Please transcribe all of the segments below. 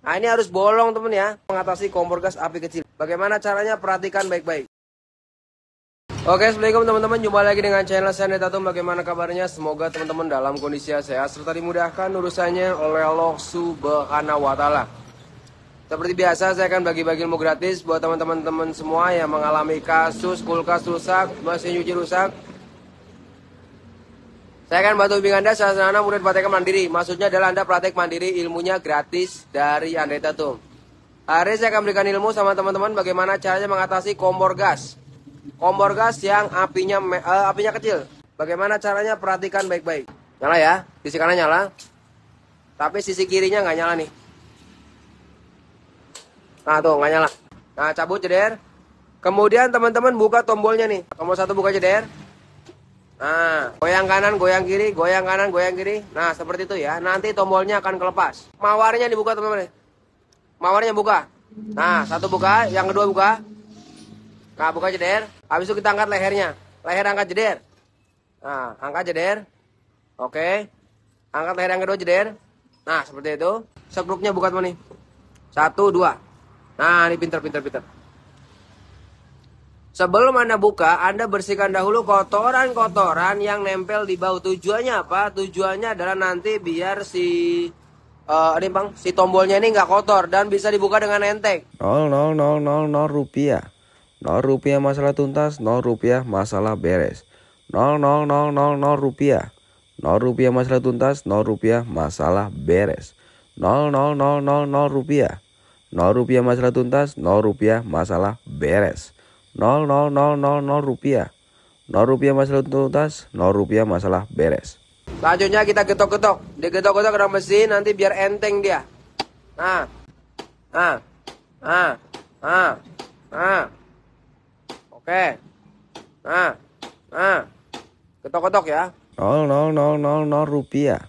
Nah ini harus bolong temen ya mengatasi kompor gas api kecil. Bagaimana caranya? Perhatikan baik-baik. Oke, Assalamualaikum teman-teman. Jumpa lagi dengan channel saya Netatum. Bagaimana kabarnya? Semoga teman-teman dalam kondisi sehat serta dimudahkan urusannya oleh Allah Subhanahu wa taala. Seperti biasa, saya akan bagi-bagi ilmu gratis buat teman-teman semua yang mengalami kasus kulkas rusak, mesin cuci rusak, saya akan bantu bimbing Anda sarjana murid praktek mandiri. Maksudnya adalah Anda praktek mandiri ilmunya gratis dari Andre Tatum. Hari saya akan berikan ilmu sama teman-teman bagaimana caranya mengatasi kompor gas. Kompor gas yang apinya uh, apinya kecil. Bagaimana caranya perhatikan baik-baik. Nyala ya, sisi kanan nyala. Tapi sisi kirinya nggak nyala nih. Nah tuh nggak nyala. Nah cabut ceder. Kemudian teman-teman buka tombolnya nih. Tombol satu buka ceder. Nah, goyang kanan, goyang kiri, goyang kanan, goyang kiri. Nah, seperti itu ya. Nanti tombolnya akan kelepas. Mawarnya dibuka, teman-teman. Mawarnya buka. Nah, satu buka, yang kedua buka. Nah, buka jeder. Habis itu kita angkat lehernya. Leher angkat jeder. Nah, angkat jeder. Oke. Angkat leher yang kedua jeder. Nah, seperti itu. Sekrupnya buka, teman-teman. Satu, dua. Nah, ini pinter, pinter, pinter. Sebelum Anda buka, Anda bersihkan dahulu kotoran-kotoran yang nempel di bau. Tujuannya apa? Tujuannya adalah nanti biar si uh, ini bang, si tombolnya ini nggak kotor dan bisa dibuka dengan enteng. 0 0 0 0 0 rupiah. 0 rupiah masalah tuntas, 0 rupiah masalah beres. 0 0 0 0 0 rupiah. 0 rupiah masalah tuntas, 0 rupiah masalah beres. 0 0 0 0 0 rupiah. 0 rupiah masalah tuntas, 0 rupiah masalah beres. 0, 0, 0, 0, 0 rupiah. 0 rupiah masalah tuntas, 0 rupiah masalah beres. Selanjutnya kita getok-getok. Digetok-getok ke mesin nanti biar enteng dia. Nah. Nah. Nah. Nah. Nah. Oke. Nah. Nah. Getok-getok ya. 0, 0, 0, 0, 0 rupiah.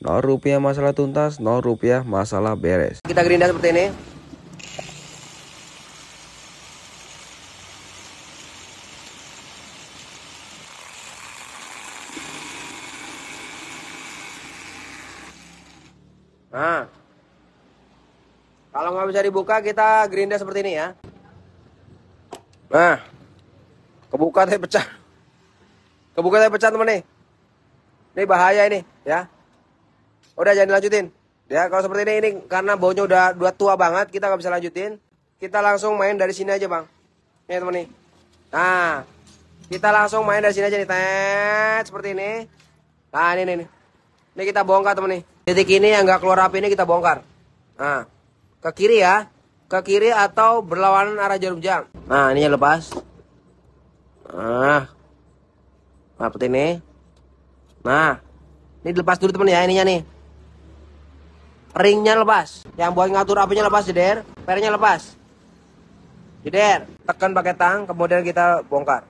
0 rupiah masalah tuntas, 0 rupiah masalah beres. Kita gerinda seperti ini. Nah. Kalau nggak bisa dibuka, kita gerinda seperti ini ya. Nah. Kebuka tapi pecah. Kebuka tapi pecah teman nih. Ini bahaya ini ya. Udah jangan dilanjutin. Ya, kalau seperti ini ini karena baunya udah dua tua banget, kita nggak bisa lanjutin. Kita langsung main dari sini aja, Bang. Nih, teman nih. Nah, kita langsung main dari sini aja nih, tet seperti ini. Nah, ini nih. Ini kita bongkar teman nih. Titik ini yang nggak keluar api ini kita bongkar. Nah, ke kiri ya. Ke kiri atau berlawanan arah jarum jam. Nah, ini yang lepas. Nah. Nah, seperti ini. Nah. Ini dilepas dulu teman ya ininya nih. Ringnya lepas. Yang buat ngatur apinya lepas, jeder. Pernya lepas. Jeder. Tekan pakai tang, kemudian kita bongkar.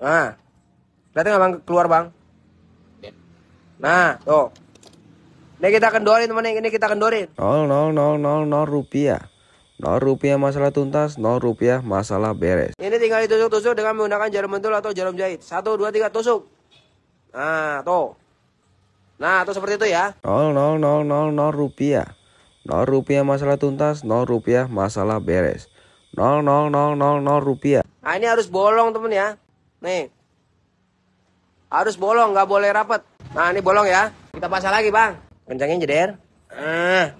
Nah. lihat nggak bang? Keluar bang. Nah, tuh. Ini kita kendorin teman ini kita kendorin. 0 0 0 0 0 rupiah. 0 rupiah masalah tuntas, 0 rupiah masalah beres. Ini tinggal ditusuk-tusuk dengan menggunakan jarum pentul atau jarum jahit. 1 2 3 tusuk. Nah, tuh. Nah, tuh seperti itu ya. 0 0 0 0 0 rupiah. 0 rupiah masalah tuntas, 0 rupiah masalah beres. 0 0 0 0 0 rupiah. Nah, ini harus bolong teman ya. Nih. Harus bolong, nggak boleh rapet Nah, ini bolong ya. Kita pasang lagi, Bang. Kencangin jeder. Nah.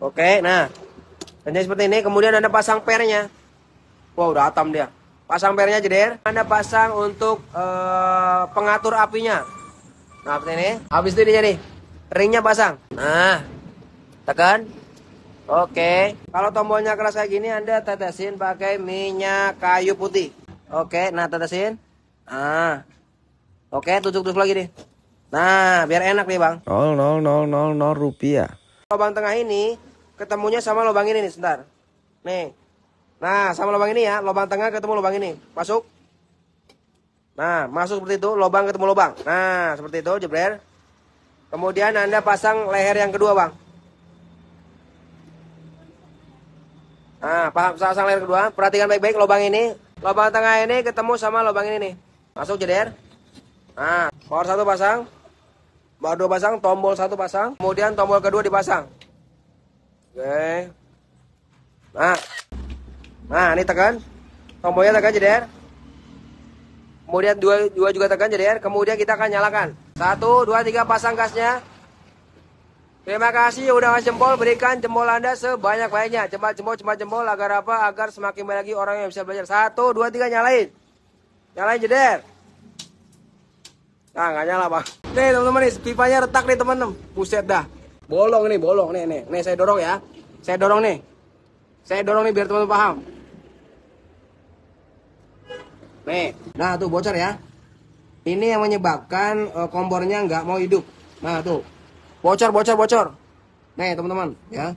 Oke, nah. Kencang seperti ini, kemudian Anda pasang pernya. wow, udah atam dia. Pasang pernya jeder. Anda pasang untuk uh, pengatur apinya. Nah, seperti ini. Habis itu dia jadi Ringnya pasang. Nah. Tekan. Oke. Kalau tombolnya keras kayak gini, Anda tetesin pakai minyak kayu putih. Oke, nah tetesin. Ah. Oke, tusuk-tusuk lagi nih. Nah, biar enak nih bang. Nol nol nol nol nol rupiah. Lubang tengah ini ketemunya sama lubang ini nih, sebentar. Nih. Nah, sama lubang ini ya. Lubang tengah ketemu lubang ini. Masuk. Nah, masuk seperti itu. Lubang ketemu lubang. Nah, seperti itu, jebret. Kemudian Anda pasang leher yang kedua, bang. Nah, paham pasang leher kedua. Perhatikan baik-baik lubang ini. Lubang tengah ini ketemu sama lubang ini nih. Masuk jeder. Nah, power satu pasang, power dua pasang, tombol satu pasang, kemudian tombol kedua dipasang. Oke. Nah, nah ini tekan, tombolnya tekan jadi air. Kemudian dua, dua juga tekan jadi air. Kemudian kita akan nyalakan. Satu, dua, tiga pasang gasnya. Terima kasih udah ngasih jempol, berikan jempol Anda sebanyak-banyaknya. Cepat jempol, cepat jempol agar apa? Agar semakin banyak orang yang bisa belajar. Satu, dua, tiga, nyalain. Nyalain jeder. Nah, nggak nyala, Bang. Nih, teman-teman nih, pipanya retak nih, teman-teman. Buset dah. Bolong nih, bolong nih, nih. Nih saya dorong ya. Saya dorong nih. Saya dorong nih biar teman-teman paham. Nih, nah tuh bocor ya. Ini yang menyebabkan uh, kompornya nggak mau hidup. Nah, tuh. Bocor, bocor, bocor. Nih, teman-teman, ya.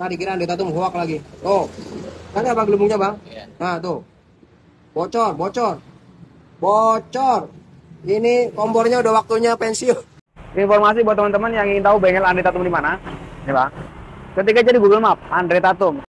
Nah, dikira Andeta tuh hoak lagi. Tuh. Kan ada Bang gelembungnya, Bang? Iya. Nah, tuh. Bocor, bocor. Bocor. Ini kompornya udah waktunya pensiun. Informasi buat teman-teman yang ingin tahu bengkel Andre Tatum di mana, ya Bang. Ketika jadi Google Map, Andre Tatum.